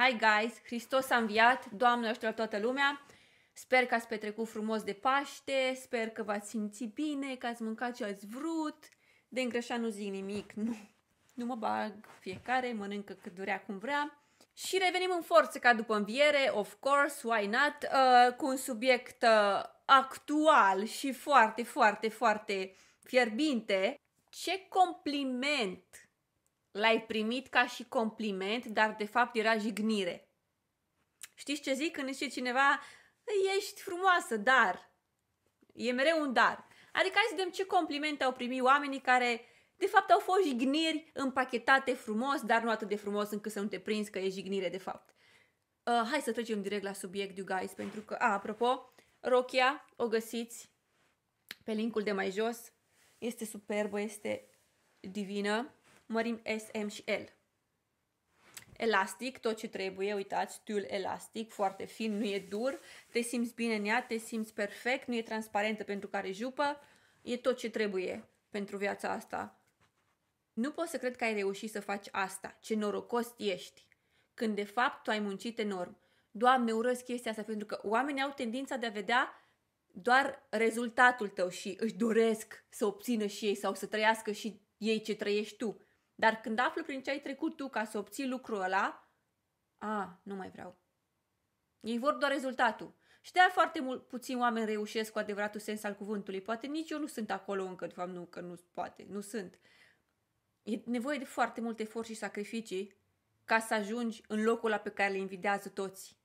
Hi guys, Hristos a înviat, Doamne toată lumea! Sper că ați petrecut frumos de Paște, sper că v-ați simțit bine, că ați mâncat ce ați vrut. De îngrășa nu zic nimic, nu, nu mă bag, fiecare mănâncă cât durea cum vrea. Și revenim în forță ca după înviere, of course, why not, uh, cu un subiect uh, actual și foarte, foarte, foarte fierbinte. Ce compliment l-ai primit ca și compliment, dar de fapt era jignire. Știți ce zic când zice cineva, ești frumoasă, dar... E mereu un dar. Adică hai să vedem ce complimente au primit oamenii care de fapt au fost jigniri împachetate frumos, dar nu atât de frumos încât să nu te prinzi că e jignire de fapt. Uh, hai să trecem direct la subiect, you guys, pentru că, a, apropo, rochia o găsiți pe linkul de mai jos. Este superbă, este divină mărim S, M și L. Elastic, tot ce trebuie, uitați, tul elastic, foarte fin, nu e dur, te simți bine în ea, te simți perfect, nu e transparentă pentru care jupă, e tot ce trebuie pentru viața asta. Nu pot să cred că ai reușit să faci asta, ce norocos ești, când de fapt tu ai muncit enorm. Doamne, urăsc chestia asta pentru că oamenii au tendința de a vedea doar rezultatul tău și își doresc să obțină și ei sau să trăiască și ei ce trăiești tu. Dar când află prin ce ai trecut tu ca să obții lucrul ăla, a, nu mai vreau. Ei vor doar rezultatul. Și de foarte mult, puțin oameni reușesc cu adevăratul sens al cuvântului. Poate nici eu nu sunt acolo încă, de fapt nu, că nu poate, nu sunt. E nevoie de foarte mult efort și sacrificii ca să ajungi în locul la pe care le invidează toți.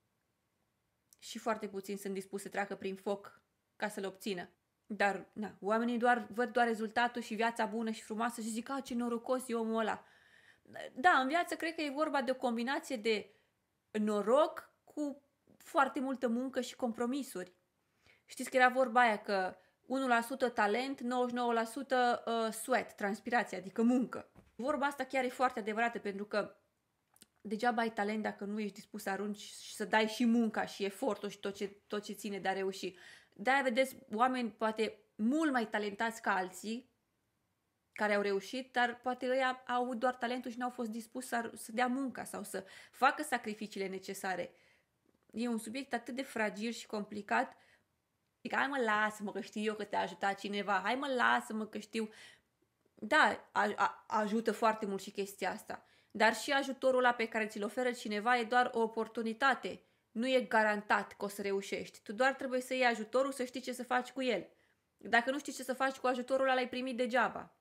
Și foarte puțin sunt dispuși să treacă prin foc ca să-l obțină. Dar, na, oamenii doar văd doar rezultatul și viața bună și frumoasă și zic, a, ce norocos e omul ăla. Da, în viață cred că e vorba de o combinație de noroc cu foarte multă muncă și compromisuri. Știți că era vorba aia că 1% talent, 99% uh, sweat, transpirație, adică muncă. Vorba asta chiar e foarte adevărată, pentru că degeaba ai talent dacă nu ești dispus să arunci și să dai și munca și efortul și tot ce, tot ce ține de a reuși. De-aia vedeți oameni poate mult mai talentați ca alții, care au reușit, dar poate ei au avut doar talentul și nu au fost dispuși să, să dea munca sau să facă sacrificiile necesare. E un subiect atât de fragil și complicat. Adică, hai mă, lasă-mă că știu eu că te-a ajutat cineva, hai mă, lasă-mă că știu. Da, a, a, ajută foarte mult și chestia asta. Dar și ajutorul la pe care ți-l oferă cineva e doar o oportunitate nu e garantat că o să reușești. Tu doar trebuie să iei ajutorul, să știi ce să faci cu el. Dacă nu știi ce să faci cu ajutorul ăla, l-ai primit degeaba.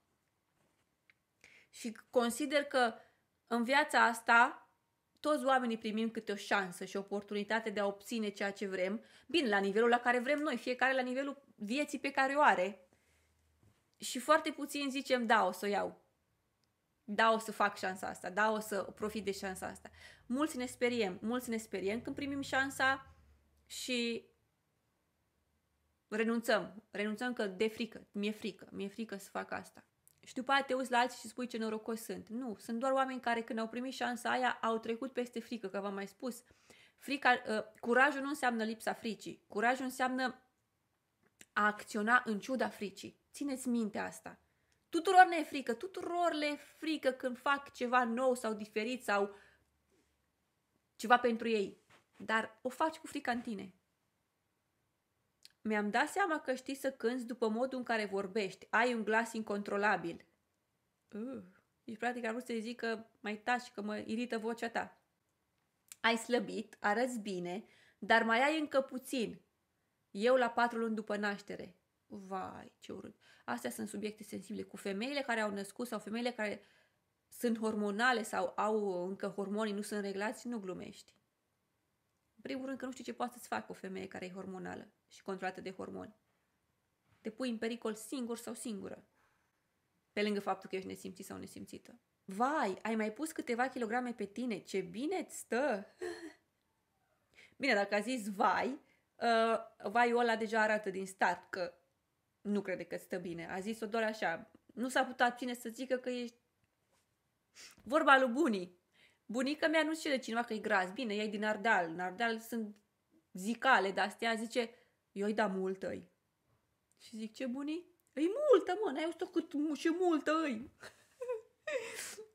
Și consider că în viața asta toți oamenii primim câte o șansă și oportunitate de a obține ceea ce vrem, bine, la nivelul la care vrem noi, fiecare la nivelul vieții pe care o are. Și foarte puțin zicem, da, o să o iau. Da, o să fac șansa asta, da, o să profit de șansa asta mulți ne speriem, mulți ne speriem când primim șansa și renunțăm, renunțăm că de frică, mi-e frică, mi-e frică să fac asta. Și după aceea te uiți la alții și spui ce norocos sunt. Nu, sunt doar oameni care când au primit șansa aia au trecut peste frică, că v-am mai spus. Frica, uh, curajul nu înseamnă lipsa fricii. Curajul înseamnă a acționa în ciuda fricii. Țineți minte asta. Tuturor ne e frică, tuturor le e frică când fac ceva nou sau diferit sau ceva pentru ei, dar o faci cu frica în tine. Mi-am dat seama că știi să cânți după modul în care vorbești. Ai un glas incontrolabil. Uh, deci, practic, am vrut să-i zic că mai taci, că mă irită vocea ta. Ai slăbit, arăți bine, dar mai ai încă puțin. Eu la patru luni după naștere. Vai, ce urât. Astea sunt subiecte sensibile cu femeile care au născut sau femeile care sunt hormonale sau au încă hormonii, nu sunt reglați, nu glumești. În primul rând că nu știu ce poate să-ți facă o femeie care e hormonală și controlată de hormoni. Te pui în pericol singur sau singură. Pe lângă faptul că ești nesimțit sau nesimțită. Vai, ai mai pus câteva kilograme pe tine, ce bine ți stă! Bine, dacă a zis vai, uh, vai ăla deja arată din start că nu crede că stă bine. A zis-o doar așa. Nu s-a putut ține să zică că ești Vorba lui bunii. Bunica mea nu știe de cineva că e gras. Bine, ei din Ardeal. În Ardeal sunt zicale, dar astea zice, da, eu îi da multă -i. Și zic, ce bunii? E multă, mă, n-ai auzit cât și multă îi.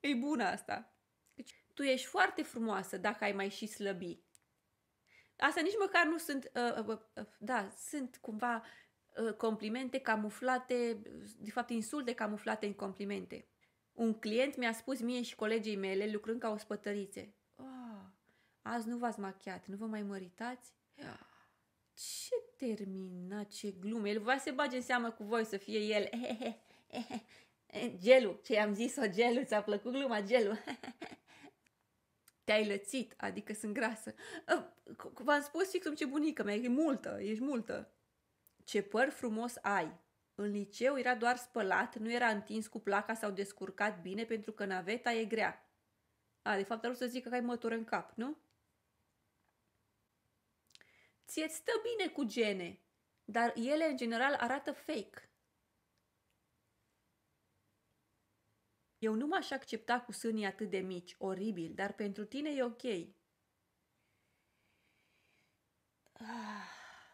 e bună asta. Deci, tu ești foarte frumoasă dacă ai mai și slăbi. Asta nici măcar nu sunt, uh, uh, uh, uh, da, sunt cumva uh, complimente camuflate, de fapt insulte camuflate în complimente. Un client mi-a spus mie și colegii mele, lucrând ca spătărițe. Oh, ah, azi nu v-ați machiat, nu vă mai măritați? Ce termina, ce glume. El va se bage în seamă cu voi să fie el. Gelu, ce am zis-o, gelu, ți-a plăcut gluma, gelu. Te-ai lățit, adică sunt grasă. Ă, v-am spus fix ce bunică mea, e multă, ești multă. Ce păr frumos ai, în liceu era doar spălat, nu era întins cu placa sau descurcat bine pentru că naveta e grea. A, de fapt, ar să zic că ai mătură în cap, nu? Ție-ți stă bine cu gene, dar ele, în general, arată fake. Eu nu m-aș accepta cu sânii atât de mici, oribil, dar pentru tine e ok. Ah,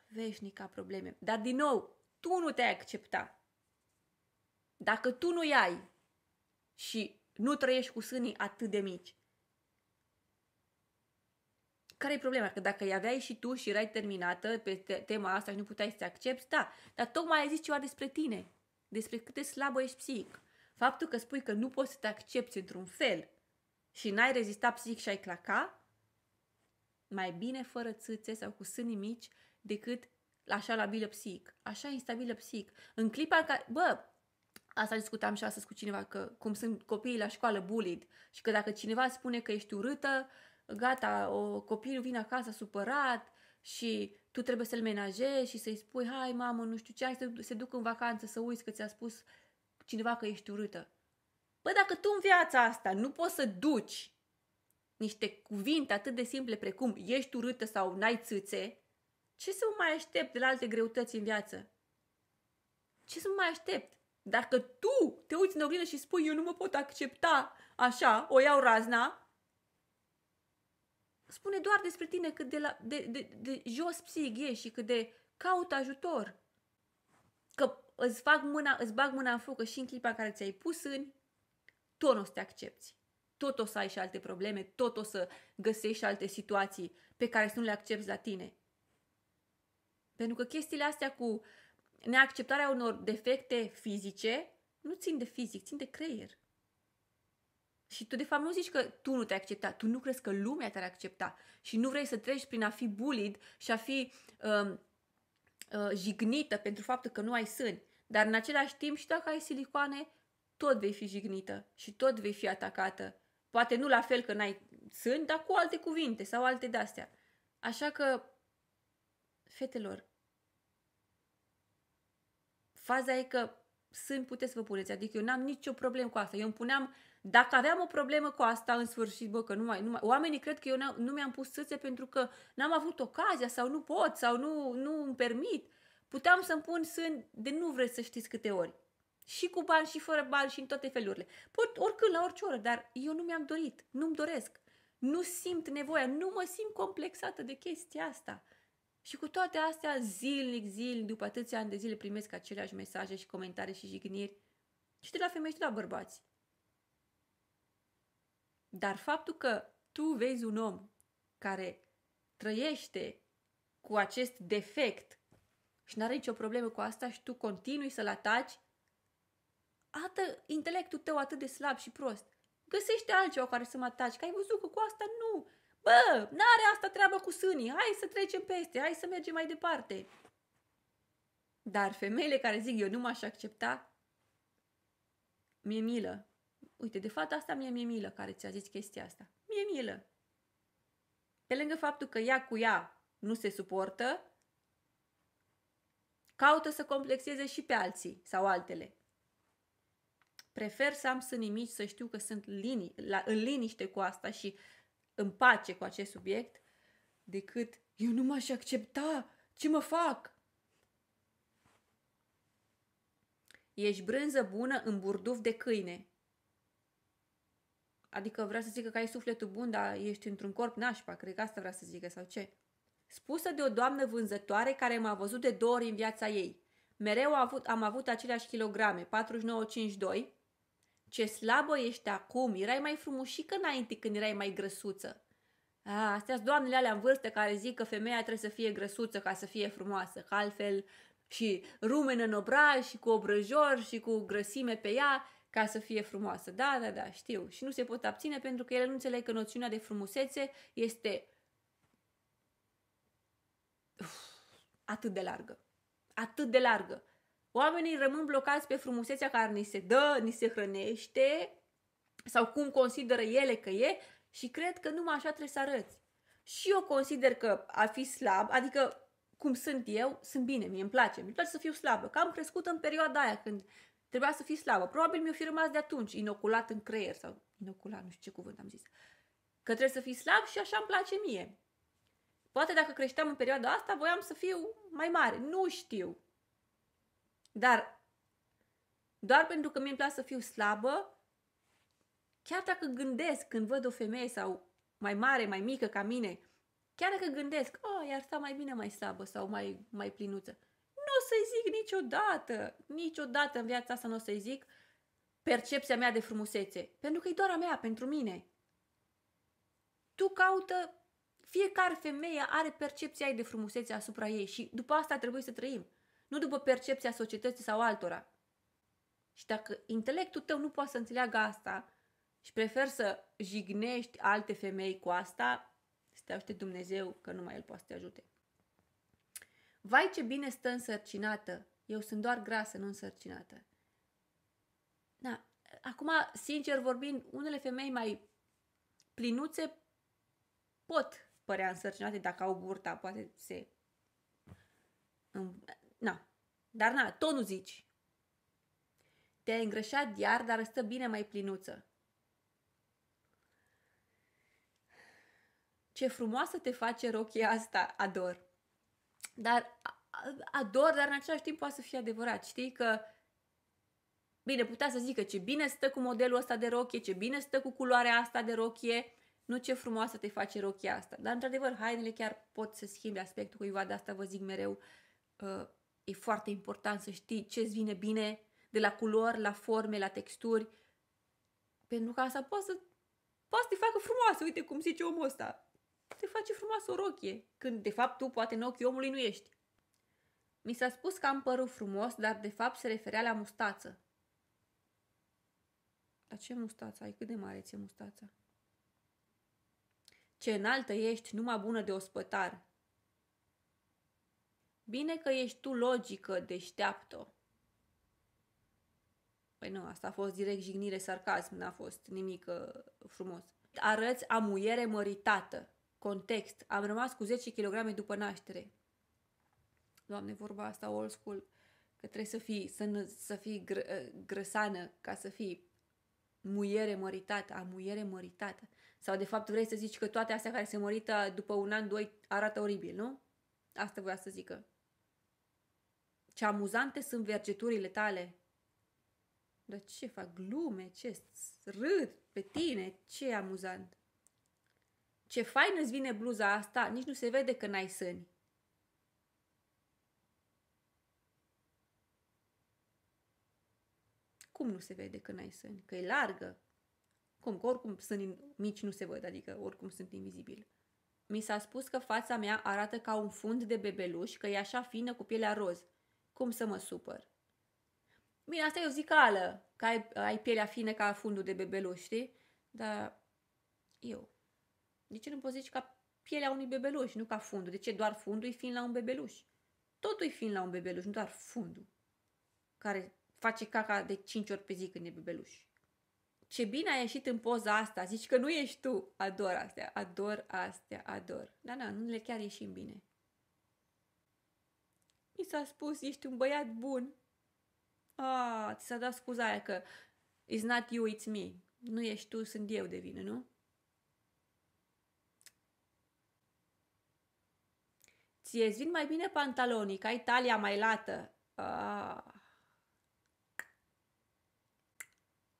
veșnica probleme. Dar din nou, tu nu te-ai accepta, dacă tu nu-i ai și nu trăiești cu sânii atât de mici, care e problema? Că dacă îi aveai și tu și erai terminată pe tema asta și nu puteai să te accepti, da, dar tocmai ai zis ceva despre tine, despre cât de slabă ești psihic. Faptul că spui că nu poți să te accepti într-un fel și n-ai rezistat psihic și ai claca, mai bine fără țâțe sau cu sânii mici decât așa labilă psihic, așa instabilă psihic. În clipa în care, bă, asta discutam și astăzi cu cineva, că cum sunt copiii la școală bullied și că dacă cineva spune că ești urâtă, gata, o, copilul vine acasă supărat și tu trebuie să-l menajezi și să-i spui, hai mamă, nu știu ce, hai să se duc în vacanță să uiți că ți-a spus cineva că ești urâtă. Bă, dacă tu în viața asta nu poți să duci niște cuvinte atât de simple precum ești urâtă sau n-ai țâțe, ce să mai aștept de la alte greutăți în viață? Ce să mai aștept? Dacă tu te uiți în oglindă și spui eu nu mă pot accepta așa, o iau razna, spune doar despre tine cât de, la, de, de, de jos psihic ești și cât de caut ajutor. Că îți, fac mâna, îți bag mâna în focă și în clipa în care ți-ai pus în, tot o să te accepti. Tot o să ai și alte probleme, tot o să găsești și alte situații pe care să nu le accepti la tine. Pentru că chestiile astea cu neacceptarea unor defecte fizice nu țin de fizic, țin de creier. Și tu, de fapt, nu zici că tu nu te-ai accepta, tu nu crezi că lumea te-ar accepta și nu vrei să treci prin a fi bullied și a fi um, uh, jignită pentru faptul că nu ai sâni. Dar, în același timp, și dacă ai silicoane, tot vei fi jignită și tot vei fi atacată. Poate nu la fel că n-ai sâni, dar cu alte cuvinte sau alte de-astea. Așa că fetelor, faza e că sunt, puteți să vă puneți, adică eu n-am nicio problemă cu asta. Eu îmi puneam, dacă aveam o problemă cu asta, în sfârșit, bă, că nu mai, nu mai oamenii cred că eu nu mi-am pus sâțe pentru că n-am avut ocazia sau nu pot sau nu, nu îmi permit. Puteam să-mi pun sân de nu vreți să știți câte ori. Și cu bani, și fără bani, și în toate felurile. Pot oricând, la orice oră, dar eu nu mi-am dorit, nu-mi doresc. Nu simt nevoia, nu mă simt complexată de chestia asta. Și cu toate astea, zilnic, zilnic, după atâția ani de zile, primesc aceleași mesaje și comentarii și jigniri. Și de la femei și de la bărbați. Dar faptul că tu vezi un om care trăiește cu acest defect și n-are nicio problemă cu asta și tu continui să-l ataci, atât intelectul tău atât de slab și prost. Găsește altceva care să mă ataci, că ai văzut că cu asta nu, Bă, n-are asta treabă cu sânii, hai să trecem peste, hai să mergem mai departe. Dar femeile care zic eu nu m-aș accepta, mi-e milă. Uite, de fapt asta mi-e mie milă care ți-a zis chestia asta. Mi-e milă. Pe lângă faptul că ea cu ea nu se suportă, caută să complexeze și pe alții sau altele. Prefer să am sânii mici, să știu că sunt linii, la, în liniște cu asta și în pace cu acest subiect decât eu nu m-aș accepta, ce mă fac? Ești brânză bună în burduf de câine. Adică vrea să zică că ai sufletul bun, dar ești într-un corp nașpa, cred că asta vrea să zică, sau ce? Spusă de o doamnă vânzătoare care m-a văzut de două ori în viața ei. Mereu am avut, am avut aceleași kilograme, 49-52, ce slabă ești acum! Erai mai frumușică înainte când erai mai grăsuță!" A, ah, astea sunt doamnele alea în vârstă care zic că femeia trebuie să fie grăsuță ca să fie frumoasă, că altfel și rumen în obraj și cu obrăjor și cu grăsime pe ea ca să fie frumoasă. Da, da, da, știu. Și nu se pot abține pentru că ele nu înțeleg că noțiunea de frumusețe este Uf, atât de largă. Atât de largă. Oamenii rămân blocați pe frumusețea care ni se dă, ni se hrănește sau cum consideră ele că e și cred că numai așa trebuie să arăți. Și eu consider că a fi slab, adică cum sunt eu, sunt bine, mie îmi place, mi place să fiu slabă, că am crescut în perioada aia când trebuia să fiu slabă. Probabil mi-o fi rămas de atunci, inoculat în creier sau inoculat, nu știu ce cuvânt am zis. Că trebuie să fii slab și așa îmi place mie. Poate dacă creșteam în perioada asta, voiam să fiu mai mare. Nu știu. Dar doar pentru că mi îmi place să fiu slabă, chiar dacă gândesc când văd o femeie sau mai mare, mai mică ca mine, chiar dacă gândesc, oh, i-ar sta mai bine mai slabă sau mai, mai plinuță, nu o să-i zic niciodată, niciodată în viața asta nu o să-i zic percepția mea de frumusețe, pentru că e doar a mea, pentru mine. Tu caută, fiecare femeie are percepția ei de frumusețe asupra ei și după asta trebuie să trăim nu după percepția societății sau altora. Și dacă intelectul tău nu poate să înțeleagă asta și prefer să jignești alte femei cu asta, să te ajute Dumnezeu că numai El poate să te ajute. Vai ce bine stă însărcinată, eu sunt doar grasă, nu însărcinată. Da. Acum, sincer vorbind, unele femei mai plinuțe pot părea însărcinate dacă au burta, poate se Na, dar na, tot nu zici. Te-ai îngrășat iar, dar stă bine mai plinuță. Ce frumoasă te face rochia asta, ador. Dar ador, dar în același timp poate să fie adevărat. Știi că Bine, putea să zică ce bine stă cu modelul ăsta de rochie, ce bine stă cu culoarea asta de rochie, nu ce frumoasă te face rochia asta. Dar, într-adevăr, hainele chiar pot să schimbe aspectul cuiva, de asta vă zic mereu, uh, E foarte important să știi ce îți vine bine, de la culori, la forme, la texturi, pentru că asta poate să, poate să te facă frumoasă. Uite cum zice omul ăsta. Te face frumoasă o rochie, când de fapt tu poate în ochii omului nu ești. Mi s-a spus că am părul frumos, dar de fapt se referea la mustață. Dar ce mustață ai? Cât de mare ți-e mustața? Ce înaltă ești, numai bună de ospătar. Bine că ești tu logică, deșteaptă. Păi nu, asta a fost direct jignire, sarcasm, n-a fost nimic uh, frumos. Arăți amuiere măritată. Context. Am rămas cu 10 kg după naștere. Doamne, vorba asta old school, că trebuie să fii, să, să fii gr, uh, grăsană ca să fii muiere măritată, amuiere măritată. Sau de fapt vrei să zici că toate astea care se mărită după un an, doi, arată oribil, nu? Asta voia să zică. Ce amuzante sunt vergeturile tale. Dar ce fac? Glume? Ce? Râd pe tine? Ce amuzant! Ce fain îți vine bluza asta, nici nu se vede că n-ai sâni. Cum nu se vede că n-ai sâni? Că e largă. Cum? Că oricum sunt mici nu se văd, adică oricum sunt invizibil. Mi s-a spus că fața mea arată ca un fund de bebeluș, că e așa fină cu pielea roz. Cum să mă supăr? Bine, asta e o zicală, că ai, ai pielea fină ca fundul de bebeluș, știi? Dar eu. De ce nu poți zici ca pielea unui bebeluș, nu ca fundul? De ce doar fundul e fin la un bebeluș? Totul e fin la un bebeluș, nu doar fundul, care face caca de 5 ori pe zi când e bebeluș. Ce bine ai ieșit în poza asta, zici că nu ești tu. Ador astea, ador astea, ador. Da, da, nu le chiar ieșim bine. Mi s-a spus, ești un băiat bun. Ah, ți s-a dat scuza aia că it's not you, it's me. Nu ești tu, sunt eu de vină, nu? Ție vin mai bine pantalonii, ca Italia mai lată. Ah.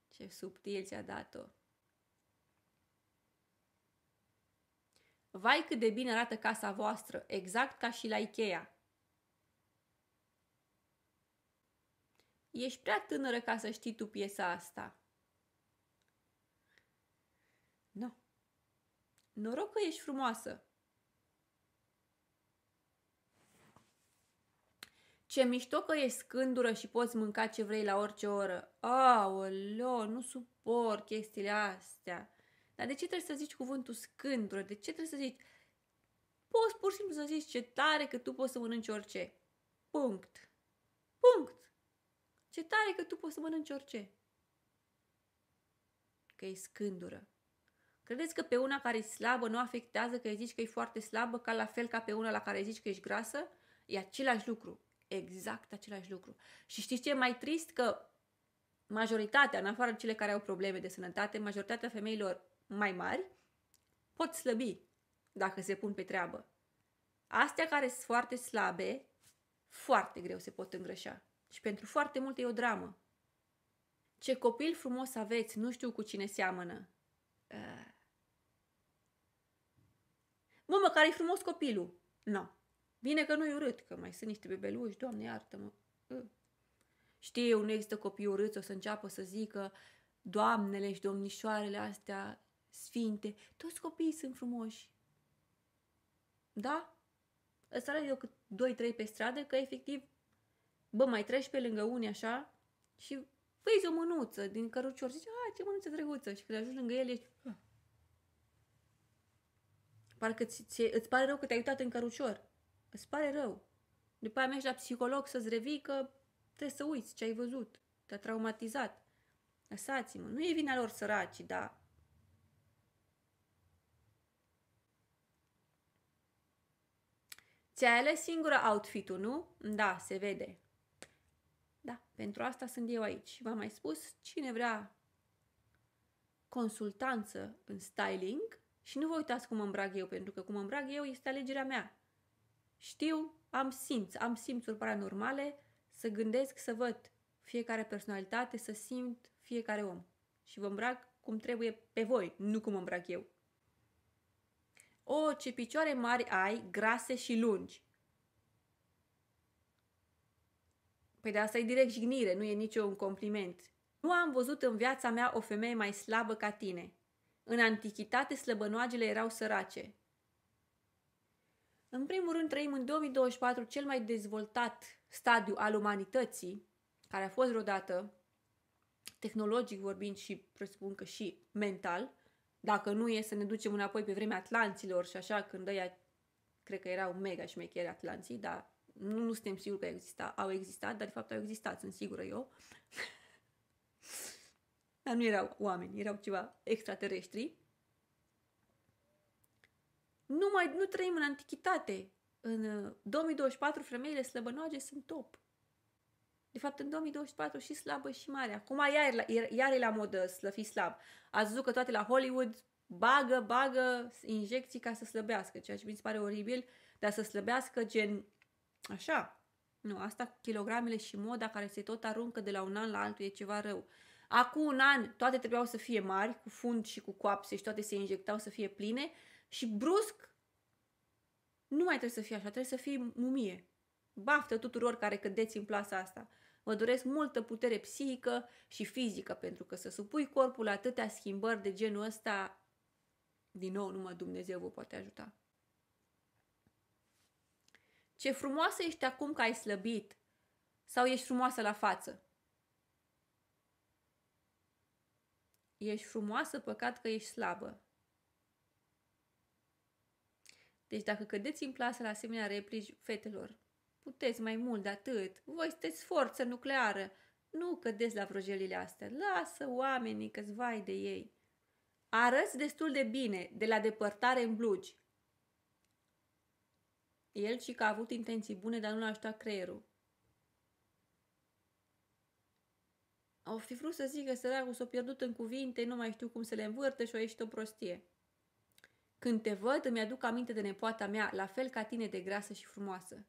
Ce subtil ți-a dat-o. Vai cât de bine arată casa voastră, exact ca și la Ikea. Ești prea tânără ca să știi tu piesa asta. Nu. No. Noroc că ești frumoasă. Ce mișto că ești scândură și poți mânca ce vrei la orice oră. Aoleo, nu suport chestiile astea. Dar de ce trebuie să zici cuvântul scândură? De ce trebuie să zici? Poți pur și simplu să zici ce tare că tu poți să mănânci orice. Punct. Punct. Ce tare că tu poți să mănânci orice. Că e scândură. Credeți că pe una care e slabă nu afectează că îi zici că e foarte slabă, ca la fel ca pe una la care îi zici că ești grasă? E același lucru. Exact același lucru. Și știți ce e mai trist? Că majoritatea, în afară de cele care au probleme de sănătate, majoritatea femeilor mai mari pot slăbi dacă se pun pe treabă. Astea care sunt foarte slabe, foarte greu se pot îngrășa și pentru foarte multe e o dramă. Ce copil frumos aveți, nu știu cu cine seamănă. Uh. Mă, care e frumos copilul. Nu. No. Bine că nu-i urât, că mai sunt niște bebeluși, doamne iartă-mă. Uh. Știu eu, nu există copii urâți, o să înceapă să zică doamnele și domnișoarele astea sfinte, toți copiii sunt frumoși. Da? Îți arăt eu cât 2-3 pe stradă că efectiv bă, mai treci pe lângă unii așa și vezi o mânuță din cărucior și zici, a, ce mânuță drăguță. Și când ajungi lângă el, ești... Ah. Parcă ți, ți, îți pare rău că te-ai uitat în cărucior. Îți pare rău. După aia mergi la psiholog să-ți revii că trebuie să uiți ce ai văzut. Te-a traumatizat. Lăsați-mă. Nu e vina lor săraci, da. Ți-ai ales singura outfit-ul, nu? Da, se vede. Pentru asta sunt eu aici. V-am mai spus, cine vrea consultanță în styling și nu vă uitați cum mă îmbrag eu, pentru că cum mă îmbrag eu este alegerea mea. Știu, am simț, am simțuri paranormale, să gândesc, să văd fiecare personalitate, să simt fiecare om. Și vă îmbrag cum trebuie pe voi, nu cum îmbrag eu. O, oh, ce picioare mari ai, grase și lungi. Păi de asta e direct jignire, nu e niciun compliment. Nu am văzut în viața mea o femeie mai slabă ca tine. În antichitate slăbănoagele erau sărace. În primul rând trăim în 2024 cel mai dezvoltat stadiu al umanității, care a fost vreodată, tehnologic vorbind și presupun că și mental, dacă nu e să ne ducem înapoi pe vremea Atlanților și așa, când ăia, cred că erau mega șmecheri Atlanții, dar nu, nu suntem siguri că exista, au existat, dar de fapt au existat, sunt sigură eu. dar nu erau oameni, erau ceva extraterestri. Nu, mai, nu trăim în antichitate. În 2024 uh, femeile slăbănoage sunt top. De fapt, în 2024 și slabă și mare. Acum iar, iar, iar e la modă să fii slab. Ați văzut că toate la Hollywood bagă, bagă injecții ca să slăbească, ceea ce mi se pare oribil, dar să slăbească gen Așa. Nu, asta cu kilogramele și moda care se tot aruncă de la un an la altul e ceva rău. Acum un an toate trebuiau să fie mari, cu fund și cu coapse și toate se injectau să fie pline și brusc nu mai trebuie să fie așa, trebuie să fie mumie. Baftă tuturor care cădeți în plasa asta. Vă doresc multă putere psihică și fizică, pentru că să supui corpul la atâtea schimbări de genul ăsta, din nou, numai Dumnezeu vă poate ajuta. Ce frumoasă ești acum că ai slăbit sau ești frumoasă la față? Ești frumoasă, păcat că ești slabă. Deci dacă cădeți în plasă la asemenea replici, fetelor, puteți mai mult de atât. Voi sunteți forță nucleară. Nu cădeți la vrăjelile astea. Lasă oamenii că vai de ei. Arăți destul de bine de la depărtare în blugi. El și că a avut intenții bune, dar nu l-a ajutat creierul. O fi vrut să zică săracul s-a pierdut în cuvinte, nu mai știu cum să le învârtă și o ieșit o prostie. Când te văd, îmi aduc aminte de nepoata mea, la fel ca tine de grasă și frumoasă.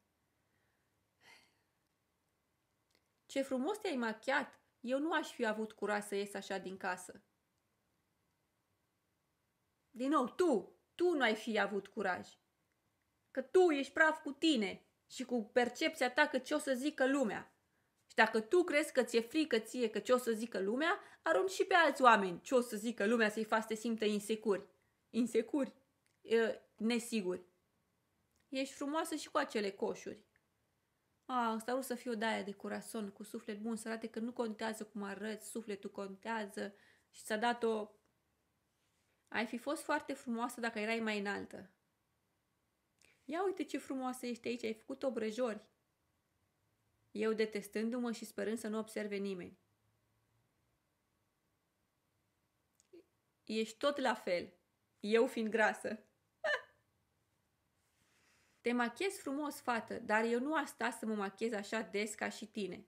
Ce frumos te-ai machiat! Eu nu aș fi avut curaj să ies așa din casă. Din nou, tu! Tu nu ai fi avut curaj! că tu ești praf cu tine și cu percepția ta că ce o să zică lumea. Și dacă tu crezi că ți-e frică ție că ce o să zică lumea, arunci și pe alți oameni ce o să zică lumea să-i faci să te simtă insecuri. Insecuri? E, nesiguri. Ești frumoasă și cu acele coșuri. A, ăsta vrut să fiu daie de corazon, cu suflet bun, să arate că nu contează cum arăți, sufletul contează și ți-a dat o... Ai fi fost foarte frumoasă dacă erai mai înaltă. Ia uite ce frumoasă ești aici, ai făcut obrăjori. Eu detestându-mă și sperând să nu observe nimeni. Ești tot la fel, eu fiind grasă. Te machiezi frumos, fată, dar eu nu asta să mă machiez așa des ca și tine.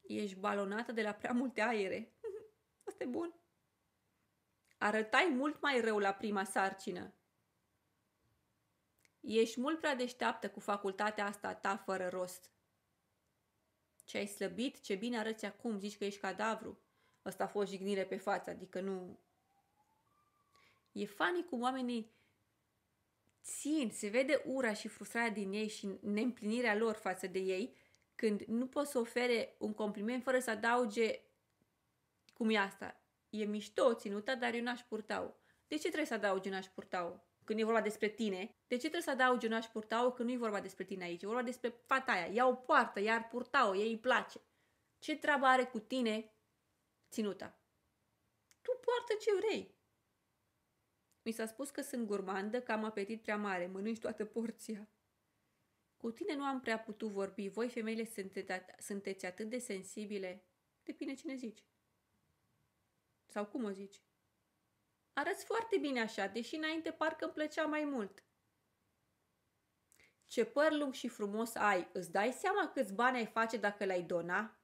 Ești balonată de la prea multe aere. Asta e bun. Arătai mult mai rău la prima sarcină. Ești mult prea deșteaptă cu facultatea asta ta fără rost. Ce ai slăbit, ce bine arăți acum, zici că ești cadavru. Asta a fost jignire pe față, adică nu... E fanii cum oamenii țin, se vede ura și frustrarea din ei și neîmplinirea lor față de ei, când nu poți să ofere un compliment fără să adauge cum e asta. E mișto ținută, dar eu n-aș purta-o. De ce trebuie să adaugi n-aș purta-o? când e vorba despre tine, de ce trebuie să adaugi un aș purta-o când nu e vorba despre tine aici? E vorba despre fata aia. Ea o poartă, ea ar purta-o, ei îi place. Ce treabă are cu tine ținuta? Tu poartă ce vrei. Mi s-a spus că sunt gurmandă, că am apetit prea mare, mănânci toată porția. Cu tine nu am prea putut vorbi. Voi, femeile, sunteți atât de sensibile. Depinde cine zici. Sau cum o zici. Arăți foarte bine așa, deși înainte parcă îmi plăcea mai mult. Ce păr lung și frumos ai, îți dai seama câți bani ai face dacă l-ai dona?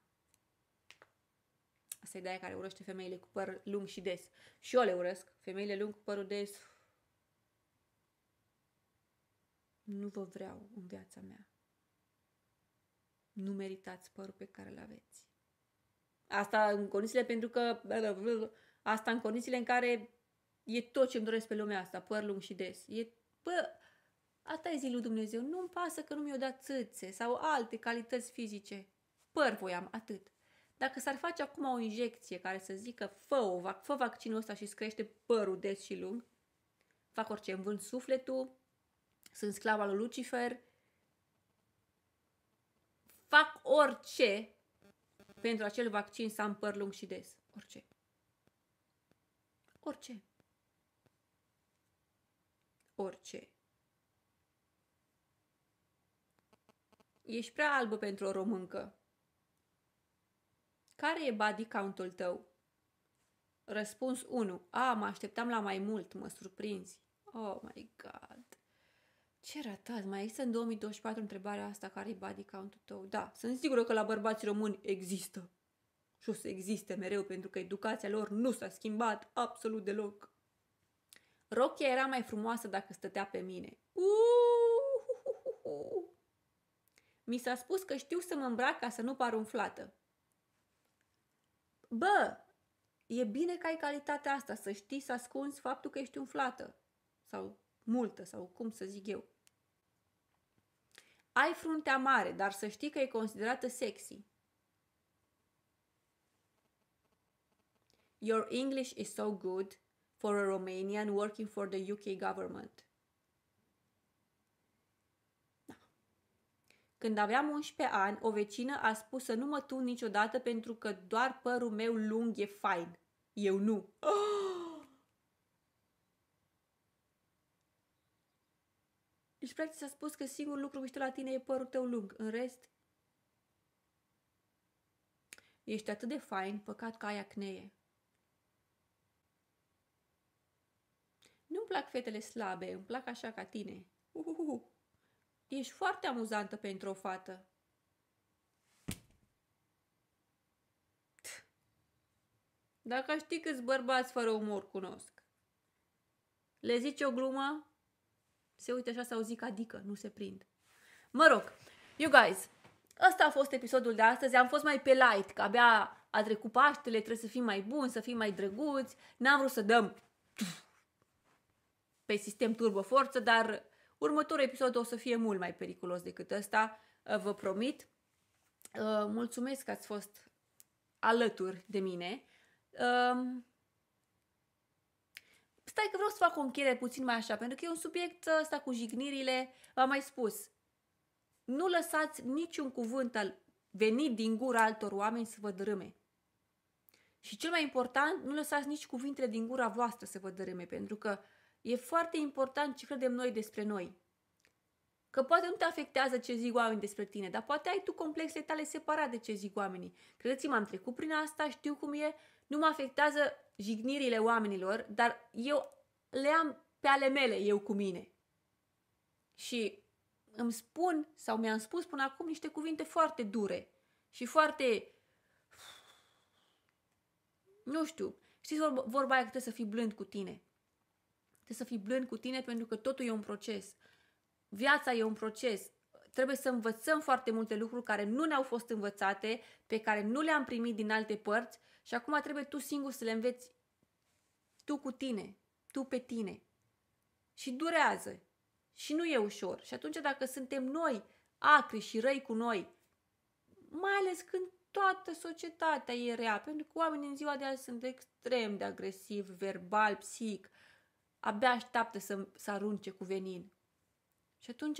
Asta e de care urăște femeile cu păr lung și des. Și eu le urăsc. Femeile lung cu părul des. Nu vă vreau în viața mea. Nu meritați părul pe care îl aveți. Asta în condițiile pentru că... Asta în condițiile în care E tot ce-mi doresc pe lumea asta, păr lung și des. E, bă, asta e zi lui Dumnezeu. Nu-mi pasă că nu mi-o dat țâțe sau alte calități fizice. Păr voiam, atât. Dacă s-ar face acum o injecție care să zică fă, o, vac, fă vaccinul ăsta și îți crește părul des și lung, fac orice, îmi vând sufletul, sunt sclava lui Lucifer, fac orice pentru acel vaccin să am păr lung și des. Orice. Orice orice. Ești prea albă pentru o româncă. Care e body count-ul tău? Răspuns 1. A, mă așteptam la mai mult, mă surprinzi. Oh my god. Ce ratat, mai există în 2024 întrebarea asta care e body count-ul tău? Da, sunt sigură că la bărbați români există. Și o să existe mereu pentru că educația lor nu s-a schimbat absolut deloc. Rochia era mai frumoasă dacă stătea pe mine. Uuuuhuhuhu. Mi s-a spus că știu să mă îmbrac ca să nu par umflată. Bă, e bine că ai calitatea asta, să știi să ascunzi faptul că ești umflată. Sau multă, sau cum să zic eu. Ai fruntea mare, dar să știi că e considerată sexy. Your English is so good, for a Romanian working for the UK government. Da. Când aveam 11 ani, o vecină a spus să nu mă tun niciodată pentru că doar părul meu lung e fain. Eu nu. Deci, practic, s-a spus că singurul lucru mișto la tine e părul tău lung. În rest, ești atât de fain, păcat că ai acneie. plac fetele slabe, îmi plac așa ca tine. Uhuhu. Ești foarte amuzantă pentru o fată. Dacă știi câți bărbați fără umor cunosc. Le zici o glumă? Se uite așa sau zic adică, nu se prind. Mă rog, you guys, ăsta a fost episodul de astăzi. Am fost mai pe light, că abia a trecut Paștele, trebuie să fim mai buni, să fim mai drăguți. N-am vrut să dăm pe sistem turbo forță, dar următorul episod o să fie mult mai periculos decât ăsta, ă, vă promit. Ă, mulțumesc că ați fost alături de mine. Stai că vreau să fac o încheiere puțin mai așa, pentru că e un subiect ăsta cu jignirile, v-am mai spus. Nu lăsați niciun cuvânt al venit din gura altor oameni să vă dărâme. Și cel mai important, nu lăsați nici cuvintele din gura voastră să vă dărâme, pentru că uh, E foarte important ce credem noi despre noi. Că poate nu te afectează ce zic oamenii despre tine, dar poate ai tu complexele tale separate de ce zic oamenii. Credeți-mă, am trecut prin asta, știu cum e, nu mă afectează jignirile oamenilor, dar eu le am pe ale mele, eu cu mine. Și îmi spun sau mi-am spus până acum niște cuvinte foarte dure și foarte... Nu știu, știți vorba, vorba aia că trebuie să fii blând cu tine. Trebuie să fii blând cu tine pentru că totul e un proces. Viața e un proces. Trebuie să învățăm foarte multe lucruri care nu ne-au fost învățate, pe care nu le-am primit din alte părți și acum trebuie tu singur să le înveți tu cu tine, tu pe tine. Și durează. Și nu e ușor. Și atunci dacă suntem noi acri și răi cu noi, mai ales când toată societatea e rea, pentru că oamenii în ziua de azi sunt extrem de agresivi, verbal, psihic, abia așteaptă să, să arunce cu venin. Și atunci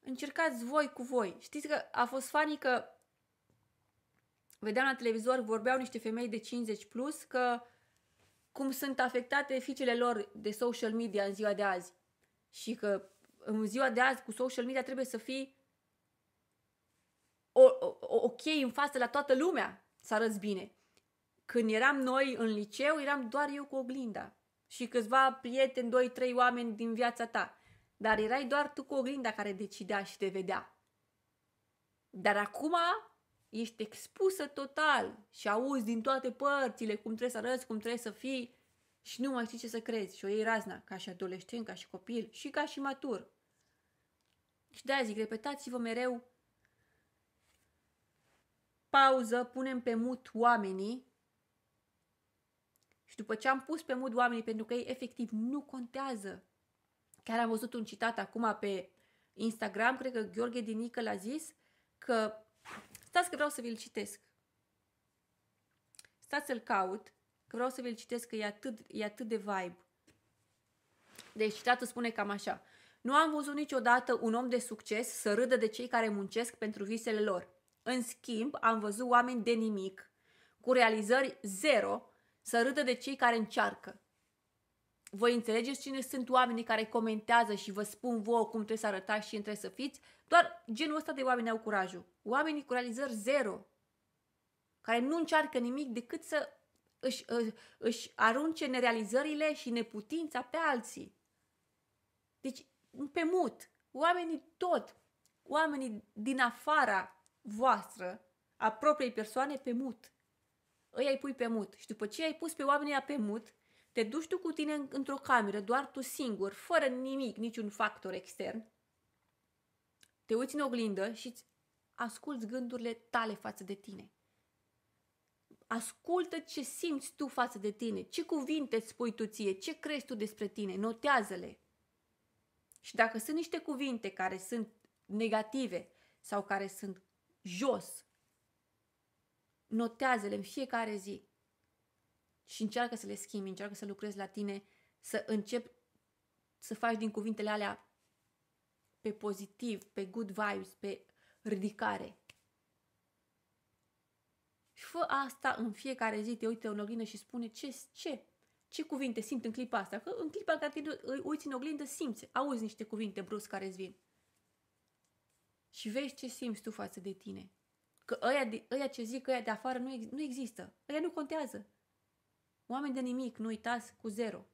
încercați voi cu voi. Știți că a fost fanii că vedeam la televizor, vorbeau niște femei de 50 plus că cum sunt afectate fiicele lor de social media în ziua de azi. Și că în ziua de azi cu social media trebuie să fii o, o, ok în față la toată lumea să arăți bine. Când eram noi în liceu, eram doar eu cu oglinda și câțiva prieteni, doi, trei oameni din viața ta. Dar erai doar tu cu oglinda care decidea și te vedea. Dar acum ești expusă total și auzi din toate părțile cum trebuie să arăți, cum trebuie să fii și nu mai știi ce să crezi. Și o iei razna, ca și adolescent, ca și copil și ca și matur. Și de-aia zic, repetați-vă mereu pauză, punem pe mut oamenii și după ce am pus pe mood oamenii, pentru că ei efectiv nu contează. Chiar am văzut un citat acum pe Instagram, cred că Gheorghe Dinică l-a zis, că stați că vreau să vi-l citesc. Stați să-l caut, că vreau să vi-l citesc, că e atât, e atât de vibe. Deci citatul spune cam așa. Nu am văzut niciodată un om de succes să râdă de cei care muncesc pentru visele lor. În schimb, am văzut oameni de nimic, cu realizări zero, să râdă de cei care încearcă. Voi înțelegeți cine sunt oamenii care comentează și vă spun vouă cum trebuie să arătați și trebuie să fiți? Doar genul ăsta de oameni au curajul. Oamenii cu realizări zero, care nu încearcă nimic decât să își, își, arunce nerealizările și neputința pe alții. Deci, pe mut, oamenii tot, oamenii din afara voastră, a propriei persoane, pe mut îi ai pui pe mut. Și după ce ai pus pe oamenii pe mut, te duci tu cu tine într-o cameră, doar tu singur, fără nimic, niciun factor extern, te uiți în oglindă și îți asculți gândurile tale față de tine. Ascultă ce simți tu față de tine, ce cuvinte îți spui tu ție, ce crezi tu despre tine, notează-le. Și dacă sunt niște cuvinte care sunt negative sau care sunt jos, notează-le în fiecare zi și încearcă să le schimbi, încearcă să lucrezi la tine, să începi să faci din cuvintele alea pe pozitiv, pe good vibes, pe ridicare. Și fă asta în fiecare zi, te uite în oglindă și spune ce, ce, ce cuvinte simt în clipa asta. Că în clipa în care te uiți în oglindă, simți, auzi niște cuvinte brusc care îți vin. Și vezi ce simți tu față de tine. Că ăia, de, ăia ce zic, ăia de afară, nu, nu există. Ăia nu contează. Oameni de nimic, nu uitați, cu zero.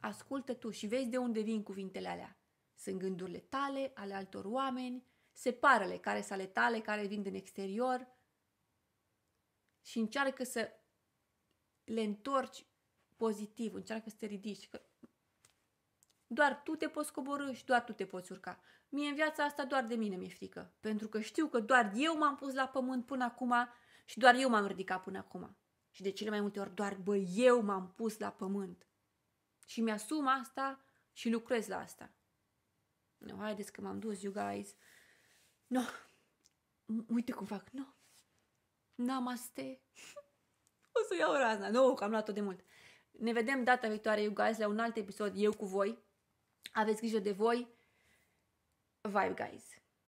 Ascultă tu și vezi de unde vin cuvintele alea. Sunt gândurile tale, ale altor oameni, separă-le, care sunt ale tale, care vin din exterior și încearcă să le întorci pozitiv, încearcă să te ridici. Că doar tu te poți coborâ și doar tu te poți urca. Mie în viața asta doar de mine mi-e frică, pentru că știu că doar eu m-am pus la pământ până acum și doar eu m-am ridicat până acum. Și de cele mai multe ori doar, bă, eu m-am pus la pământ. Și mi-asum asta și lucrez la asta. No, haideți că m-am dus, you guys. No, uite cum fac. No, namaste. O să iau razna. Nu, no, că am luat-o de mult. Ne vedem data viitoare, you guys, la un alt episod, eu cu voi. Aveți grijă de voi. Vibe, guys!